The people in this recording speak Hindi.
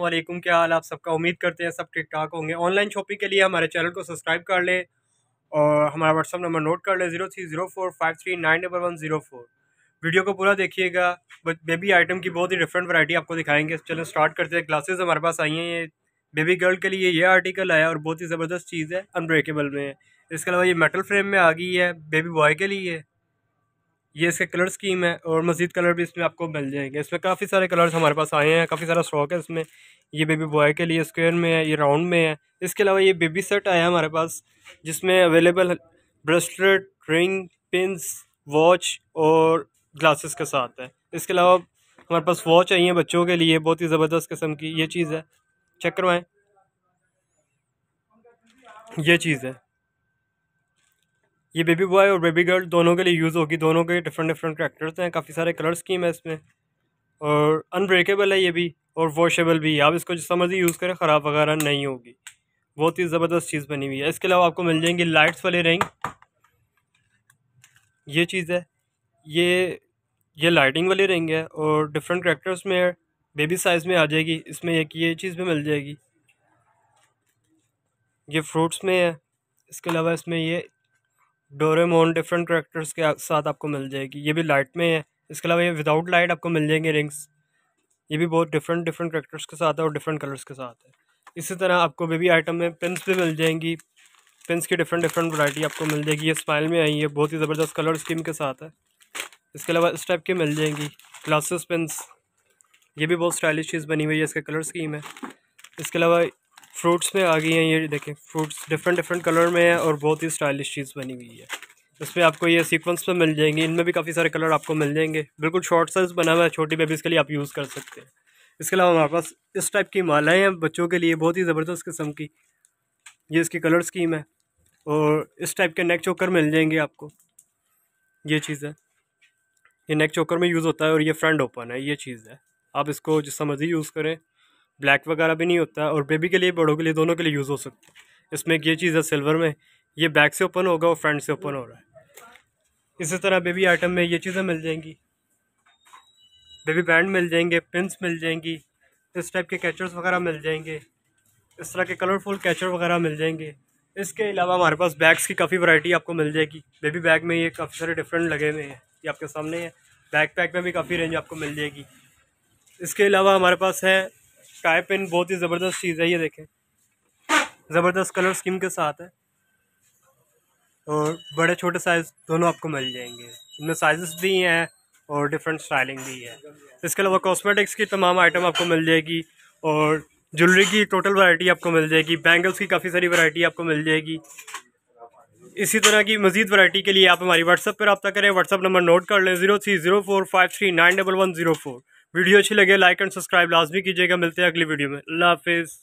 वालेकुम क्या हाल आप सबका उम्मीद करते हैं सब ठीक ठाक होंगे ऑनलाइन शॉपिंग के लिए हमारे चैनल को सब्सक्राइब कर लें और हमारा व्हाट्सअप नंबर नोट कर लें zero three zero four five three nine double one zero four video को पूरा देखिएगा बेबी आइटम की बहुत ही डिफरेंट वैरायटी आपको दिखाएंगे चलो स्टार्ट करते हैं क्लासेज हमारे पास आई हैं ये बेबी गर्ल के लिए ये आर्टिकल आया और बहुत ही ज़बरदस्त चीज़ है अनब्रेकेबल में है इसके अलावा ये मेटल फ्रेम में आ गई है बेबी बॉय के लिए ये इसके कलर स्कीम है और मज़ीद कलर भी इसमें आपको मिल जाएंगे इसमें काफ़ी सारे कलर्स हमारे पास आए हैं काफ़ी सारा स्टॉक है इसमें ये बेबी बॉय के लिए स्क्वेयर में है ये राउंड में है इसके अलावा ये बेबी सेट आया हमारे पास जिसमें available bracelet ring pins watch और ग्लासेस के साथ है इसके अलावा हमारे पास वॉच आई है बच्चों के लिए बहुत ही ज़बरदस्त किस्म की ये चीज़ है चेक करवाएँ ये चीज़ है ये बेबी बॉय और बेबी गर्ल दोनों के लिए यूज़ होगी दोनों के डिफरेंट डिफरेंट करेक्टर्स हैं काफ़ी सारे कलर स्कीम है इसमें और अनब्रेकेबल है ये भी और वॉशेबल भी आप इसको जिस मर्जी यूज़ करें ख़राब वगैरह नहीं होगी बहुत ही ज़बरदस्त चीज़ बनी हुई है इसके अलावा आपको मिल जाएंगी लाइट्स वाले रिंग ये चीज़ है ये ये लाइटिंग वाली रिंग है और डिफरेंट करेक्टर्स में बेबी साइज़ में आ जाएगी इसमें एक ये चीज़ भी मिल जाएगी ये फ्रूट्स में है इसके अलावा इसमें ये डोरेमोन डिफरेंट करेक्टर्स के साथ आपको मिल जाएगी ये भी लाइट में है इसके अलावा ये विदाउट लाइट आपको मिल जाएंगे रिंग्स ये भी बहुत डिफरेंट डिफरेंट करेक्टर्स के साथ है और डिफरेंट कलर्स के साथ है इसी तरह आपको बेबी आइटम में पिंस भी मिल जाएंगी पिंस की डिफरेंट डिफरेंट वरायटी आपको मिल जाएगी ये स्माइल में आई है बहुत ही ज़बरदस्त कलर स्कीम के साथ है इसके अलावा इस टाइप की मिल जाएंगी ग्लासेस पिंस ये भी बहुत स्टाइलिश चीज़ बनी हुई है इसका कलर स्कीम है इसके अलावा फ्रूट्स में आ गई हैं ये देखें फ्रूट्स डिफरेंट डिफरेंट कलर में है और बहुत ही स्टाइलिश चीज़ बनी हुई है इसमें आपको ये सीक्वेंस पे मिल जाएंगे इनमें भी काफ़ी सारे कलर आपको मिल जाएंगे बिल्कुल शॉर्ट साइज बना हुआ है छोटी बेबीज़ के लिए आप यूज़ कर सकते हैं इसके अलावा हमारे पास इस टाइप की मालाएँ हैं बच्चों के लिए बहुत ही ज़बरदस्त किस्म की ये इसकी कलर स्कीम है और इस टाइप के नेक चोकर मिल जाएंगे आपको ये चीज़ है ये नेक चोकर में यूज़ होता है और ये फ्रंट ओपन है ये चीज़ है आप इसको जिस मर्ज़ी यूज़ करें ब्लैक वगैरह भी नहीं होता और बेबी के लिए बड़ों के लिए दोनों के लिए यूज़ हो सकता है इसमें ये चीज़ है सिल्वर में ये बैक से ओपन होगा और फ्रंट से ओपन हो रहा है इसी तरह बेबी आइटम में ये चीज़ें मिल जाएंगी बेबी बैंड मिल जाएंगे पिंस मिल जाएंगी इस टाइप के कैचर्स वगैरह मिल जाएंगे इस तरह के कलरफुल कैचर वगैरह मिल जाएंगे इसके अलावा हमारे पास बैग्स की काफ़ी वैरायटी आपको मिल जाएगी बेबी बैग में ये काफ़ी सारे डिफरेंट लगे हुए हैं ये आपके सामने है बैग पैक में भी काफ़ी रेंज आपको मिल जाएगी इसके अलावा हमारे पास है टाई पेन बहुत ही ज़बरदस्त चीज़ है ये देखें ज़बरदस्त कलर स्कीम के साथ है और बड़े छोटे साइज़ दोनों आपको मिल जाएंगे इनमें साइजेस भी हैं और डिफरेंट स्टाइलिंग भी है इसके अलावा कॉस्मेटिक्स की तमाम आइटम आपको मिल जाएगी और ज्वेलरी की टोटल वैरायटी आपको मिल जाएगी बैंगल्स की काफ़ी सारी वैरायटी आपको मिल जाएगी इसी तरह की मजीद वैरायटी के लिए आप हमारी व्हाट्सअप पर रबा करें व्हाट्सअप नंबर नोट कर लें zero three zero four five three nine double one zero four video अच्छी लगे लाइक एंड सब्सक्राइब लाजमी कीजिएगा मिलते हैं अगली वीडियो में अल्लाह हाफिज़